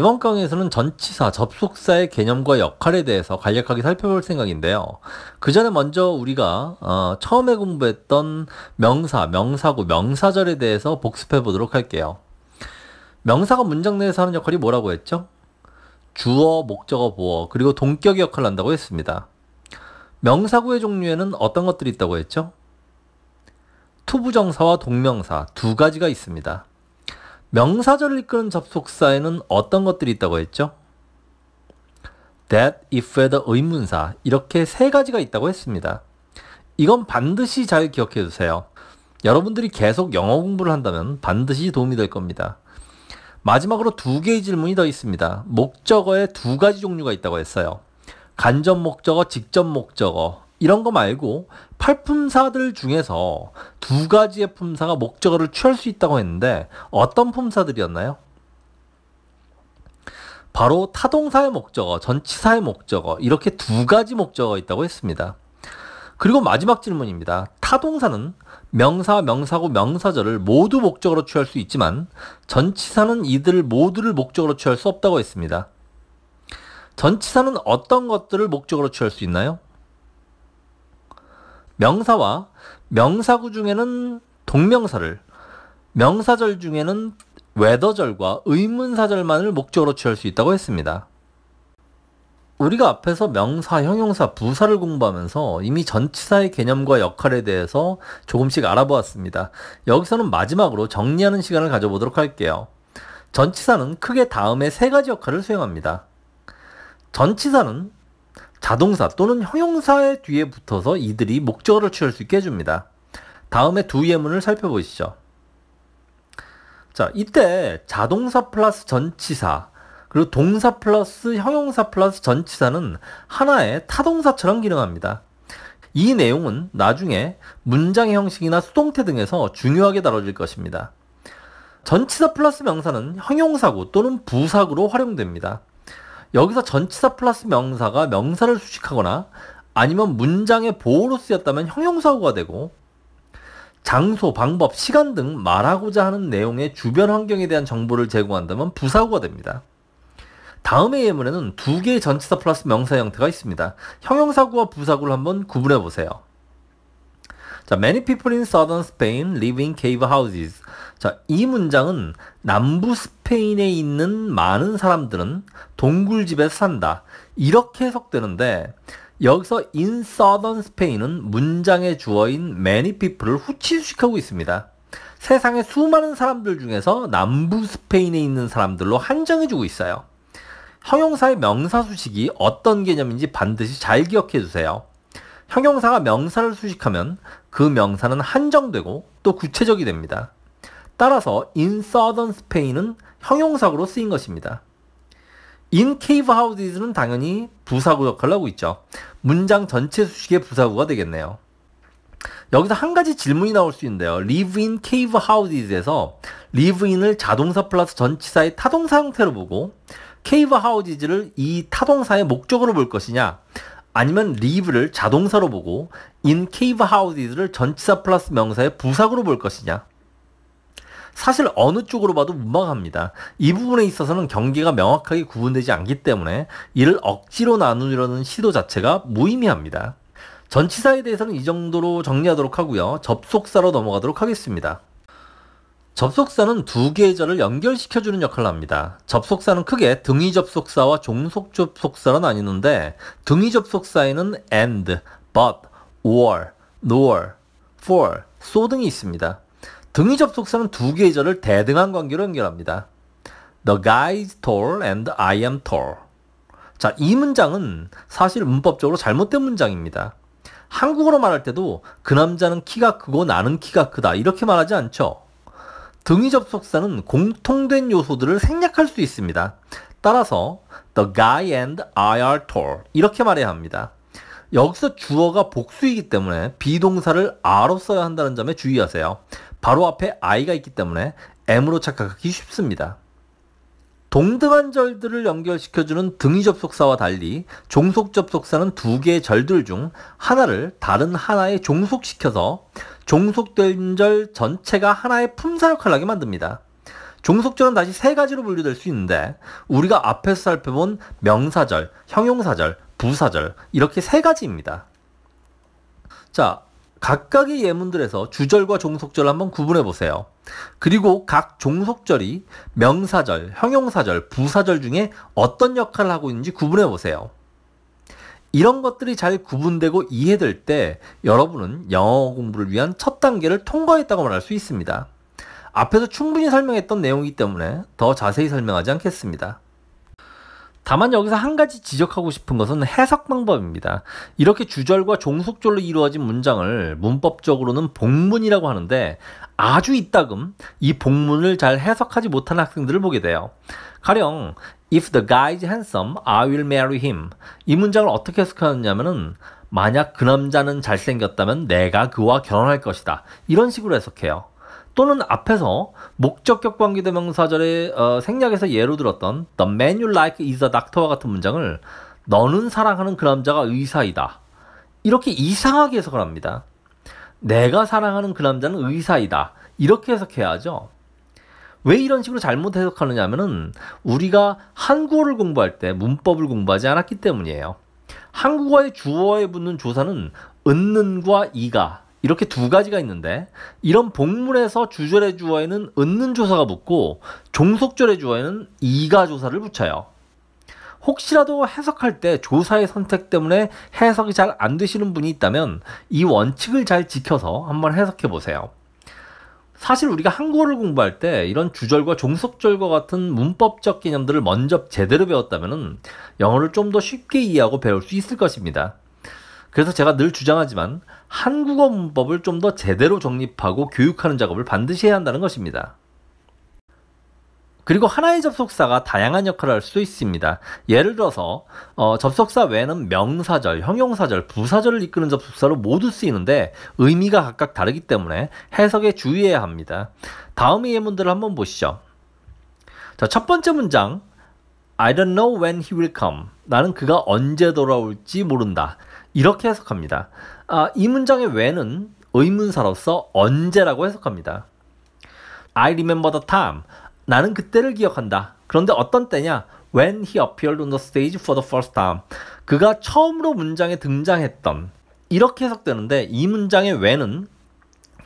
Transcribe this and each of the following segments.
이번 강에서는 의 전치사, 접속사의 개념과 역할에 대해서 간략하게 살펴볼 생각인데요. 그 전에 먼저 우리가 어, 처음에 공부했던 명사, 명사구, 명사절에 대해서 복습해 보도록 할게요. 명사가 문장 내에서 하는 역할이 뭐라고 했죠? 주어, 목적어, 보어, 그리고 동격의 역할을 한다고 했습니다. 명사구의 종류에는 어떤 것들이 있다고 했죠? 투부정사와 동명사 두 가지가 있습니다. 명사절을 이끄는 접속사에는 어떤 것들이 있다고 했죠? that, if, whether, 의문사 이렇게 세 가지가 있다고 했습니다. 이건 반드시 잘 기억해 두세요. 여러분들이 계속 영어 공부를 한다면 반드시 도움이 될 겁니다. 마지막으로 두 개의 질문이 더 있습니다. 목적어에 두 가지 종류가 있다고 했어요. 간접 목적어, 직접 목적어 이런 거 말고 팔품사들 중에서 두 가지의 품사가 목적어를 취할 수 있다고 했는데 어떤 품사들이었나요? 바로 타동사의 목적어, 전치사의 목적어 이렇게 두 가지 목적어 가 있다고 했습니다. 그리고 마지막 질문입니다. 타동사는 명사와 명사고 명사절을 모두 목적으로 취할 수 있지만 전치사는 이들 모두를 목적으로 취할 수 없다고 했습니다. 전치사는 어떤 것들을 목적으로 취할 수 있나요? 명사와 명사구 중에는 동명사를, 명사절 중에는 외더절과 의문사절만을 목적으로 취할 수 있다고 했습니다. 우리가 앞에서 명사, 형용사, 부사를 공부하면서 이미 전치사의 개념과 역할에 대해서 조금씩 알아보았습니다. 여기서는 마지막으로 정리하는 시간을 가져보도록 할게요. 전치사는 크게 다음에 세 가지 역할을 수행합니다. 전치사는 자동사 또는 형용사의 뒤에 붙어서 이들이 목적어를 취할 수 있게 해줍니다. 다음에 두 예문을 살펴보시죠. 자, 이때 자동사 플러스 전치사, 그리고 동사 플러스 형용사 플러스 전치사는 하나의 타동사처럼 기능합니다. 이 내용은 나중에 문장의 형식이나 수동태 등에서 중요하게 다뤄질 것입니다. 전치사 플러스 명사는 형용사고 또는 부사구로 활용됩니다. 여기서 전치사 플러스 명사가 명사를 수식하거나 아니면 문장의 보호로 쓰였다면 형용사고가 되고 장소, 방법, 시간 등 말하고자 하는 내용의 주변 환경에 대한 정보를 제공한다면 부사고가 됩니다. 다음의 예문에는 두 개의 전치사 플러스 명사 형태가 있습니다. 형용사고와부사고를 한번 구분해 보세요. 자, many people in southern Spain live in cave houses. 자, 이 문장은 남부 스페인에 있는 많은 사람들은 동굴집에서 산다. 이렇게 해석되는데 여기서 in southern 스페인은 문장의 주어인 many people을 후치수식하고 있습니다. 세상의 수많은 사람들 중에서 남부 스페인에 있는 사람들로 한정해주고 있어요. 형용사의 명사 수식이 어떤 개념인지 반드시 잘 기억해 주세요. 형용사가 명사를 수식하면 그 명사는 한정되고 또 구체적이 됩니다. 따라서 in southern Spain은 형용사로 쓰인 것입니다. in cave houses는 당연히 부사구 역할을 하고 있죠. 문장 전체 수식의 부사구가 되겠네요. 여기서 한 가지 질문이 나올 수 있는데요. live in cave houses에서 live in을 자동사 플러스 전치사의 타동사 형태로 보고 cave houses를 이 타동사의 목적으로 볼 것이냐 아니면 live를 자동사로 보고 in cave houses를 전치사 플러스 명사의 부사구로 볼 것이냐 사실 어느 쪽으로 봐도 무방합니다. 이 부분에 있어서는 경계가 명확하게 구분되지 않기 때문에 이를 억지로 나누려는 시도 자체가 무의미합니다. 전치사에 대해서는 이 정도로 정리하도록 하고요. 접속사로 넘어가도록 하겠습니다. 접속사는 두 개의 절을 연결시켜주는 역할을 합니다. 접속사는 크게 등위 접속사와 종속 접속사로 나뉘는데 등위 접속사에는 and, but, or, nor, for, so 등이 있습니다. 등위 접속사는 두계 절을 대등한 관계로 연결합니다. The guy is tall and I am tall. 자, 이 문장은 사실 문법적으로 잘못된 문장입니다. 한국어로 말할 때도 그 남자는 키가 크고 나는 키가 크다 이렇게 말하지 않죠. 등위 접속사는 공통된 요소들을 생략할 수 있습니다. 따라서 the guy and I are tall 이렇게 말해야 합니다. 여기서 주어가 복수이기 때문에 비동사를 a로 써야 한다는 점에 주의하세요. 바로 앞에 i가 있기 때문에 m으로 착각하기 쉽습니다. 동등한 절들을 연결시켜주는 등위 접속사와 달리 종속 접속사는 두 개의 절들 중 하나를 다른 하나에 종속시켜서 종속된 절 전체가 하나의 품사 역할을 하게 만듭니다. 종속절은 다시 세 가지로 분류될 수 있는데 우리가 앞에서 살펴본 명사절, 형용사절, 부사절 이렇게 세 가지입니다. 자, 각각의 예문들에서 주절과 종속절을 한번 구분해 보세요. 그리고 각 종속절이 명사절, 형용사절, 부사절 중에 어떤 역할을 하고 있는지 구분해 보세요. 이런 것들이 잘 구분되고 이해될 때 여러분은 영어 공부를 위한 첫 단계를 통과했다고 말할 수 있습니다. 앞에서 충분히 설명했던 내용이기 때문에 더 자세히 설명하지 않겠습니다. 다만 여기서 한 가지 지적하고 싶은 것은 해석 방법입니다. 이렇게 주절과 종속절로 이루어진 문장을 문법적으로는 복문이라고 하는데 아주 이따금 이 복문을 잘 해석하지 못한 학생들을 보게 돼요. 가령 If the guy is handsome, I will marry him. 이 문장을 어떻게 해석하느냐면은 만약 그 남자는 잘생겼다면 내가 그와 결혼할 것이다. 이런 식으로 해석해요. 또는 앞에서 목적격 관계대명사절의 어, 생략에서 예로 들었던 The man you like is a doctor와 같은 문장을 너는 사랑하는 그 남자가 의사이다. 이렇게 이상하게 해석을 합니다. 내가 사랑하는 그 남자는 의사이다. 이렇게 해석해야죠. 왜 이런 식으로 잘못 해석하느냐 하면은 우리가 한국어를 공부할 때 문법을 공부하지 않았기 때문이에요. 한국어의 주어에 붙는 조사는 은는과 이가 이렇게 두 가지가 있는데 이런 복문에서 주절의 주어에는 은는 조사가 붙고 종속절의 주어에는 이가 조사를 붙여요. 혹시라도 해석할 때 조사의 선택 때문에 해석이 잘 안 되시는 분이 있다면 이 원칙을 잘 지켜서 한번 해석해 보세요. 사실 우리가 한국어를 공부할 때 이런 주절과 종속절과 같은 문법적 개념들을 먼저 제대로 배웠다면 영어를 좀 더 쉽게 이해하고 배울 수 있을 것입니다. 그래서 제가 늘 주장하지만 한국어 문법을 좀 더 제대로 정립하고 교육하는 작업을 반드시 해야 한다는 것입니다. 그리고 하나의 접속사가 다양한 역할을 할 수 있습니다. 예를 들어서 어, 접속사 외에는 명사절, 형용사절, 부사절을 이끄는 접속사로 모두 쓰이는데 의미가 각각 다르기 때문에 해석에 주의해야 합니다. 다음의 예문들을 한번 보시죠. 자, 첫 번째 문장 I don't know when he will come. 나는 그가 언제 돌아올지 모른다. 이렇게 해석합니다. 아, 이 문장의 when은 의문사로서 언제라고 해석합니다. I remember the time. 나는 그때를 기억한다. 그런데 어떤 때냐? When he appeared on the stage for the first time. 그가 처음으로 문장에 등장했던. 이렇게 해석되는데 이 문장의 when은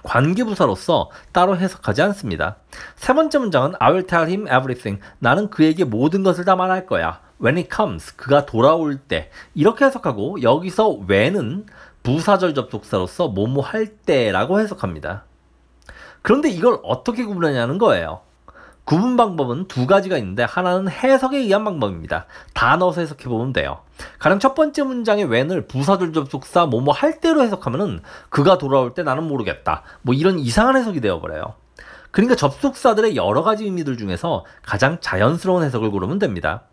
관계부사로서 따로 해석하지 않습니다. 세 번째 문장은 I will tell him everything. 나는 그에게 모든 것을 다 말할 거야. when it comes 그가 돌아올 때 이렇게 해석하고 여기서 when은 부사절 접속사로서 뭐뭐 할 때라고 해석합니다. 그런데 이걸 어떻게 구분하냐는 거예요. 구분 방법은 두 가지가 있는데 하나는 해석에 의한 방법입니다. 단어서 해석해 보면 돼요. 가령 첫 번째 문장의 when을 부사절 접속사 뭐뭐 할 때로 해석하면은 그가 돌아올 때 나는 모르겠다. 뭐 이런 이상한 해석이 되어버려요. 그러니까 접속사들의 여러 가지 의미들 중에서 가장 자연스러운 해석을 고르면 됩니다.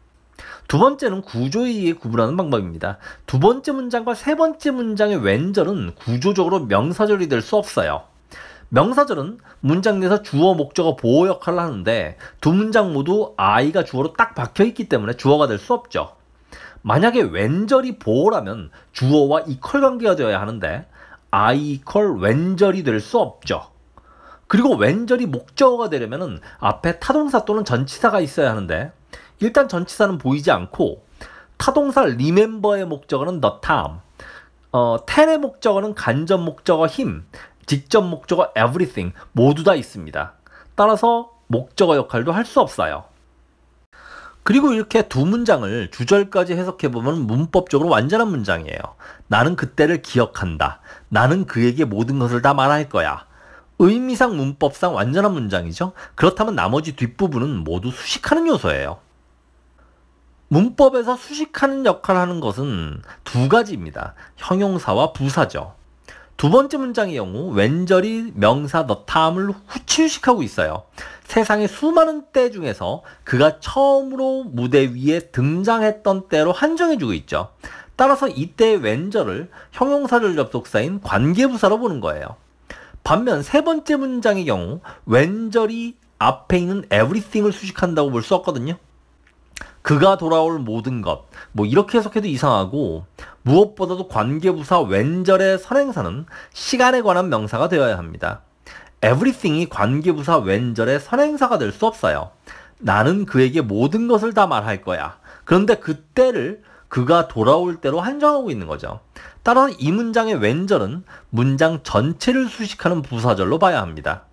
두 번째는 구조에 의 구분하는 방법입니다. 두 번째 문장과 세 번째 문장의 왼절은 구조적으로 명사절이 될 수 없어요. 명사절은 문장 내에서 주어 목적어 보호 역할을 하는데 두 문장 모두 I가 주어로 딱 박혀 있기 때문에 주어가 될 수 없죠. 만약에 왼절이 보호라면 주어와 이퀄 관계가 되어야 하는데 I 이퀄 왼절이 될 수 없죠. 그리고 왼절이 목적어가 되려면 앞에 타동사 또는 전치사가 있어야 하는데 일단 전치사는 보이지 않고 타동사 리멤버의 목적어는 the time, 어, ten의 목적어는 간접 목적어 him, 직접 목적어 everything 모두 다 있습니다. 따라서 목적어 역할도 할 수 없어요. 그리고 이렇게 두 문장을 주절까지 해석해보면 문법적으로 완전한 문장이에요. 나는 그때를 기억한다. 나는 그에게 모든 것을 다 말할 거야. 의미상 문법상 완전한 문장이죠. 그렇다면 나머지 뒷부분은 모두 수식하는 요소예요. 문법에서 수식하는 역할 을 하는 것은 두 가지입니다. 형용사와 부사죠. 두 번째 문장의 경우 왼절이 명사 너타함을 후치유식하고 있어요. 세상의 수많은 때 중에서 그가 처음으로 무대 위에 등장했던 때로 한정해주고 있죠. 따라서 이때의 왼절을 형용사절 접속사인 관계부사로 보는 거예요. 반면 세 번째 문장의 경우 왼절이 앞에 있는 everything을 수식한다고 볼 수 없거든요. 그가 돌아올 모든 것. 뭐 이렇게 해석해도 이상하고 무엇보다도 관계부사 왼절의 선행사는 시간에 관한 명사가 되어야 합니다. everything이 관계부사 왼절의 선행사가 될 수 없어요. 나는 그에게 모든 것을 다 말할 거야. 그런데 그때를 그가 돌아올 때로 한정하고 있는 거죠. 따라서 이 문장의 왼절은 문장 전체를 수식하는 부사절로 봐야 합니다.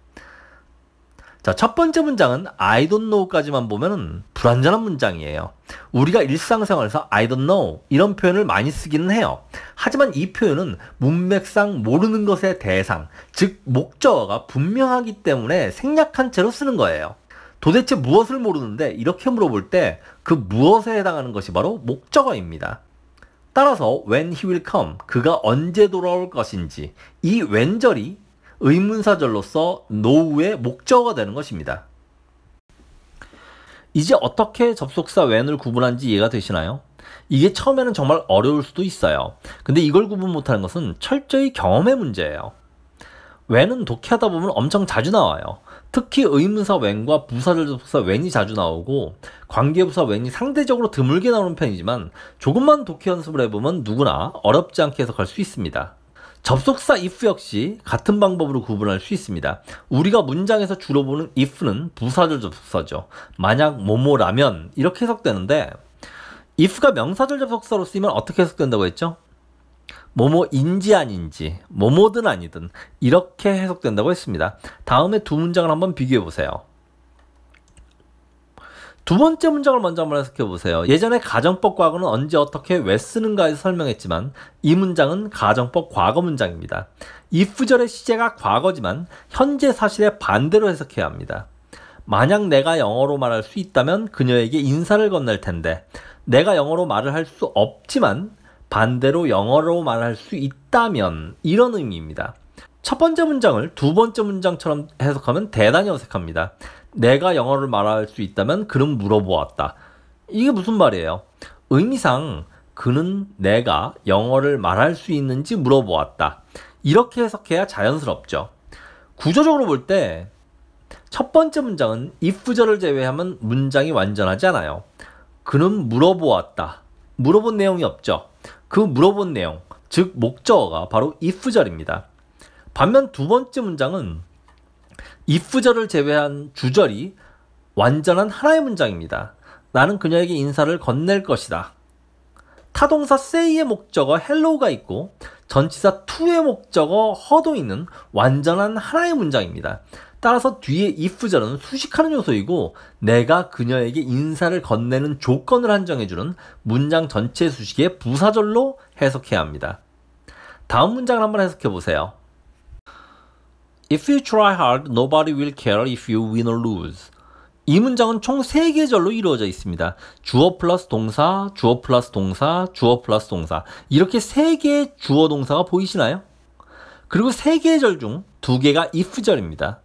자, 첫 번째 문장은 I don't know까지만 보면 불완전한 문장이에요. 우리가 일상생활에서 I don't know 이런 표현을 많이 쓰기는 해요. 하지만 이 표현은 문맥상 모르는 것의 대상, 즉 목적어가 분명하기 때문에 생략한 채로 쓰는 거예요. 도대체 무엇을 모르는데 이렇게 물어볼 때 그 무엇에 해당하는 것이 바로 목적어입니다. 따라서 when he will come, 그가 언제 돌아올 것인지 이 웬절이 의문사절로서 노우의 목적어가 되는 것입니다. 이제 어떻게 접속사 웬을 구분한지 이해가 되시나요? 이게 처음에는 정말 어려울 수도 있어요. 근데 이걸 구분 못하는 것은 철저히 경험의 문제예요. 웬은 독해하다 보면 엄청 자주 나와요. 특히 의문사 웬과 부사절 접속사 웬이 자주 나오고 관계부사 웬이 상대적으로 드물게 나오는 편이지만 조금만 독해 연습을 해보면 누구나 어렵지 않게 해석할 수 있습니다. 접속사 if 역시 같은 방법으로 구분할 수 있습니다. 우리가 문장에서 주로 보는 if는 부사절 접속사죠. 만약 뭐뭐라면 이렇게 해석되는데 if가 명사절 접속사로 쓰이면 어떻게 해석된다고 했죠? 뭐뭐인지 아닌지, 뭐뭐든 아니든 이렇게 해석된다고 했습니다. 다음에 두 문장을 한번 비교해 보세요. 두 번째 문장을 먼저 한번 해석해 보세요. 예전에 가정법 과거는 언제 어떻게 왜 쓰는가에서 설명했지만 이 문장은 가정법 과거 문장입니다. if절의 시제가 과거지만 현재 사실에 반대로 해석해야 합니다. 만약 내가 영어로 말할 수 있다면 그녀에게 인사를 건넬 텐데 내가 영어로 말을 할 수 없지만 반대로 영어로 말할 수 있다면 이런 의미입니다. 첫 번째 문장을 두 번째 문장처럼 해석하면 대단히 어색합니다. 내가 영어를 말할 수 있다면 그는 물어보았다. 이게 무슨 말이에요? 의미상 그는 내가 영어를 말할 수 있는지 물어보았다. 이렇게 해석해야 자연스럽죠. 구조적으로 볼 때 첫 번째 문장은 if절을 제외하면 문장이 완전하지 않아요. 그는 물어보았다. 물어본 내용이 없죠. 그 물어본 내용, 즉 목적어가 바로 if절입니다. 반면 두 번째 문장은 입구절을 제외한 주절이 완전한 하나의 문장입니다. 나는 그녀에게 인사를 건넬 것이다. 타동사 say의 목적어 hello가 있고 전치사 to의 목적어 허도 있는 완전한 하나의 문장입니다. 따라서 뒤에 if절은 수식하는 요소이고 내가 그녀에게 인사를 건네는 조건을 한정해주는 문장 전체 수식의 부사절로 해석해야 합니다. 다음 문장을 한번 해석해 보세요. If you try hard, nobody will care if you win or lose. 이 문장은 총 3계절로 이루어져 있습니다. 주어 플러스 동사, 주어 플러스 동사, 주어 플러스 동사. 이렇게 3개의 주어 동사가 보이시나요? 그리고 3계절 중 2개가 if절입니다.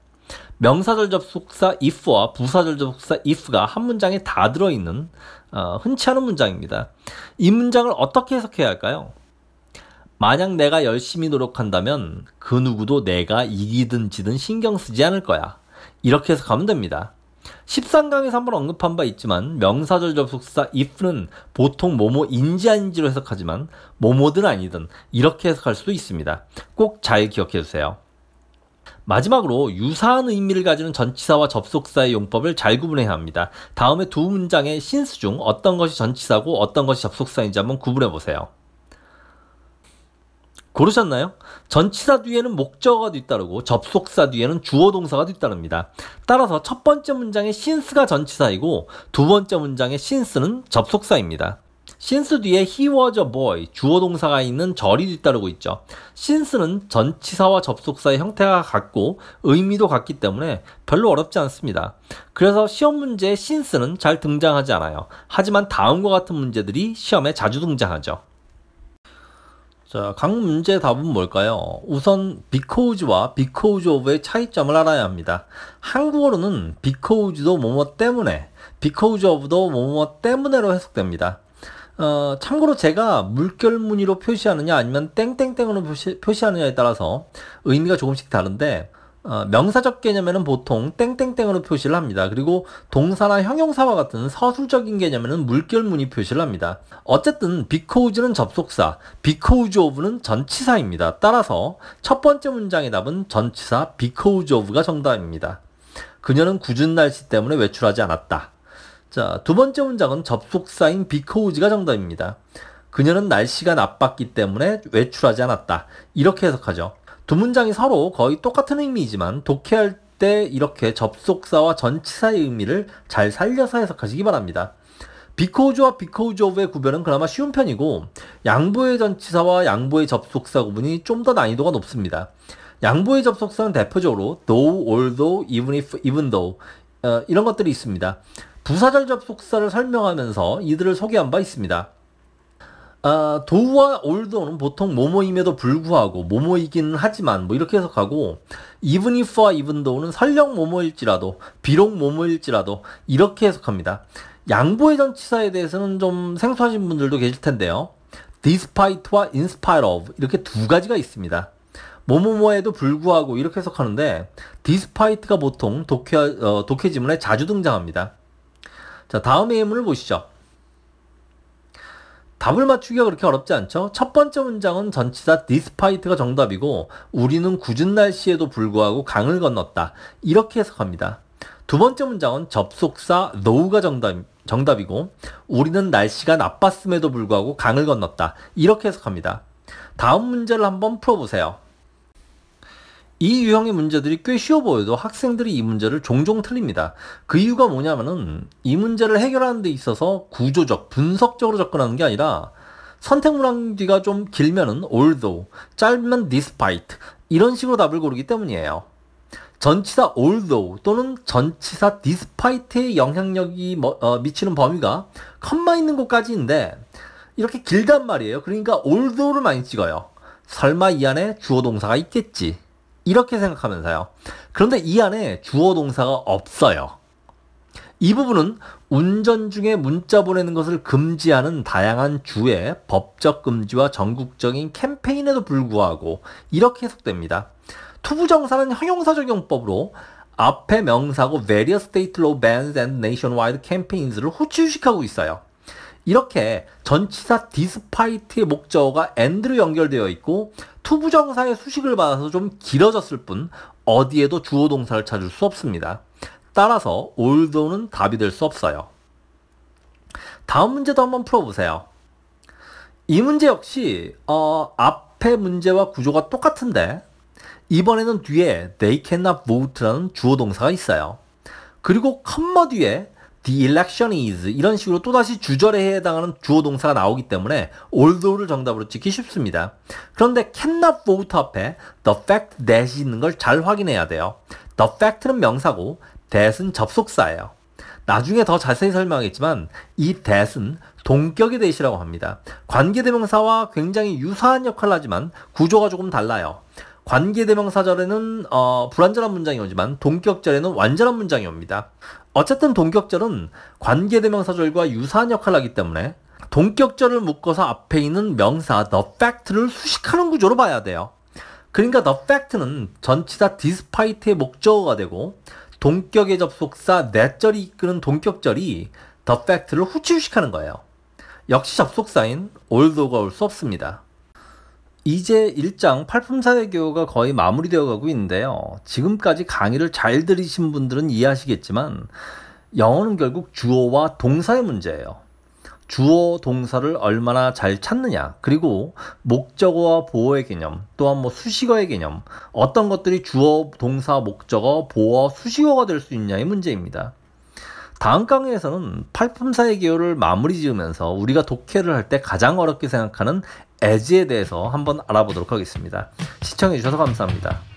명사절 접속사 if와 부사절 접속사 if가 한 문장에 다 들어있는 어, 흔치 않은 문장입니다. 이 문장을 어떻게 해석해야 할까요? 만약 내가 열심히 노력한다면 그 누구도 내가 이기든 지든 신경 쓰지 않을 거야. 이렇게 해서 가면 됩니다. 13강에서 한번 언급한 바 있지만 명사절 접속사 if는 보통 뭐뭐인지 아닌지로 해석하지만 뭐뭐든 아니든 이렇게 해석할 수도 있습니다. 꼭 잘 기억해 주세요. 마지막으로 유사한 의미를 가지는 전치사와 접속사의 용법을 잘 구분해야 합니다. 다음에 두 문장의 신수 중 어떤 것이 전치사고 어떤 것이 접속사인지 한번 구분해 보세요. 고르셨나요? 전치사 뒤에는 목적어가 뒤따르고 접속사 뒤에는 주어 동사가 뒤따릅니다. 따라서 첫 번째 문장의 신스가 전치사이고 두 번째 문장의 신스는 접속사입니다. 신스 뒤에 he was a boy 주어 동사가 있는 절이 뒤따르고 있죠. 신스는 전치사와 접속사의 형태가 같고 의미도 같기 때문에 별로 어렵지 않습니다. 그래서 시험 문제에 신스는잘 등장하지 않아요. 하지만 다음과 같은 문제들이 시험에 자주 등장하죠. 자, 각 문제 답은 뭘까요? 우선 because와 because of의 차이점을 알아야 합니다. 한국어로는 because도 뭐뭐 때문에, because of도 뭐뭐 때문에로 해석됩니다. 어, 참고로 제가 물결 무늬로 표시하느냐 아니면 땡땡땡으로 표시, 표시하느냐에 따라서 의미가 조금씩 다른데 어, 명사적 개념에는 보통 땡땡땡으로 표시를 합니다. 그리고 동사나 형용사와 같은 서술적인 개념에는 물결문이 표시를 합니다. 어쨌든 because는 접속사, because of는 전치사입니다. 따라서 첫 번째 문장의 답은 전치사 because of가 정답입니다. 그녀는 궂은 날씨 때문에 외출하지 않았다. 자, 두 번째 문장은 접속사인 because가 정답입니다. 그녀는 날씨가 나빴기 때문에 외출하지 않았다. 이렇게 해석하죠. 두 문장이 서로 거의 똑같은 의미이지만 독해할 때 이렇게 접속사와 전치사의 의미를 잘 살려서 해석하시기 바랍니다. 비코우즈와 비코우즈 오브의 구별은 그나마 쉬운 편이고 양보의 전치사와 양보의 접속사 구분이 좀 더 난이도가 높습니다. 양보의 접속사는 대표적으로 though, although, even if, even though 어, 이런 것들이 있습니다. 부사절 접속사를 설명하면서 이들을 소개한 바 있습니다. 아, 도우와 올드는 보통 모모임에도 불구하고 모모이긴 하지만 뭐 이렇게 해석하고 even if와 even though는 설령 모모일지라도 비록 모모일지라도 이렇게 해석합니다. 양보의 전치사에 대해서는 좀 생소하신 분들도 계실 텐데요. despite와 in spite of 이렇게 두 가지가 있습니다. 뭐뭐뭐에도 불구하고 이렇게 해석하는데 despite가 보통 독해, 어, 독해 지문에 자주 등장합니다. 자 다음의 예문을 보시죠. 답을 맞추기가 그렇게 어렵지 않죠? 첫 번째 문장은 전치사 디스파이트가 정답이고 우리는 궂은 날씨에도 불구하고 강을 건넜다. 이렇게 해석합니다. 두 번째 문장은 접속사 노 h 가 정답, 정답이고 우리는 날씨가 나빴음에도 불구하고 강을 건넜다. 이렇게 해석합니다. 다음 문제를 한번 풀어보세요. 이 유형의 문제들이 꽤 쉬워 보여도 학생들이 이 문제를 종종 틀립니다. 그 이유가 뭐냐면은 이 문제를 해결하는 데 있어서 구조적, 분석적으로 접근하는 게 아니라 선택 문항지가 좀 길면은 although, 짧으면 despite 이런 식으로 답을 고르기 때문이에요. 전치사 although 또는 전치사 despite의 영향력이 뭐, 어, 미치는 범위가 컴마 있는 곳까지인데 이렇게 길단 말이에요. 그러니까 although를 많이 찍어요. 설마 이 안에 주어 동사가 있겠지. 이렇게 생각하면서요. 그런데 이 안에 주어 동사가 없어요. 이 부분은 운전 중에 문자 보내는 것을 금지하는 다양한 주의 법적 금지와 전국적인 캠페인에도 불구하고 이렇게 해석됩니다. 투부정사는 형용사 적용법으로 앞에 명사고 various state law bans and nationwide campaigs를 호출식하고 있어요. 이렇게 전치사 디스파이트의 목적어가 a 드로 연결되어 있고 투부정사의 수식을 받아서 좀 길어졌을 뿐 어디에도 주어 동사를 찾을 수 없습니다. 따라서 올드는 답이 될 수 없어요. 다음 문제도 한번 풀어보세요. 이 문제 역시 어, 앞의 문제와 구조가 똑같은데 이번에는 뒤에 they cannot vote라는 주어 동사가 있어요. 그리고 컴마 뒤에 the election is 이런 식으로 또다시 주절에 해당하는 주어 동사가 나오기 때문에 although를 정답으로 찍기 쉽습니다. 그런데 cannot vote 앞에 the fact that 있는 걸 잘 확인해야 돼요. the fact는 명사고 that은 접속사예요. 나중에 더 자세히 설명하겠지만 이 that은 동격의 대시라고 합니다. 관계대명사와 굉장히 유사한 역할을 하지만 구조가 조금 달라요. 관계대명사절에는 어, 불완전한 문장이 오지만 동격절에는 완전한 문장이 옵니다. 어쨌든 동격절은 관계대명사절과 유사한 역할을 하기 때문에 동격절을 묶어서 앞에 있는 명사 the fact를 수식하는 구조로 봐야 돼요. 그러니까 the fact는 전치사 despite의 목적어가 되고 동격의 접속사 that절이 이끄는 동격절이 the fact를 후치수식하는 거예요. 역시 접속사인 although가 올 수 없습니다. 이제 1장 팔품사의 교가 거의 마무리되어 가고 있는데요. 지금까지 강의를 잘 들으신 분들은 이해하시겠지만 영어는 결국 주어와 동사의 문제예요. 주어 동사를 얼마나 잘 찾느냐 그리고 목적어와 보어의 개념 또한 뭐 수식어의 개념 어떤 것들이 주어 동사 목적어 보어 수식어가 될 수 있냐의 문제입니다. 다음 강의에서는 팔품사의 기호를 마무리 지으면서 우리가 독해를 할 때 가장 어렵게 생각하는 에지에 대해서 한번 알아보도록 하겠습니다. 시청해주셔서 감사합니다.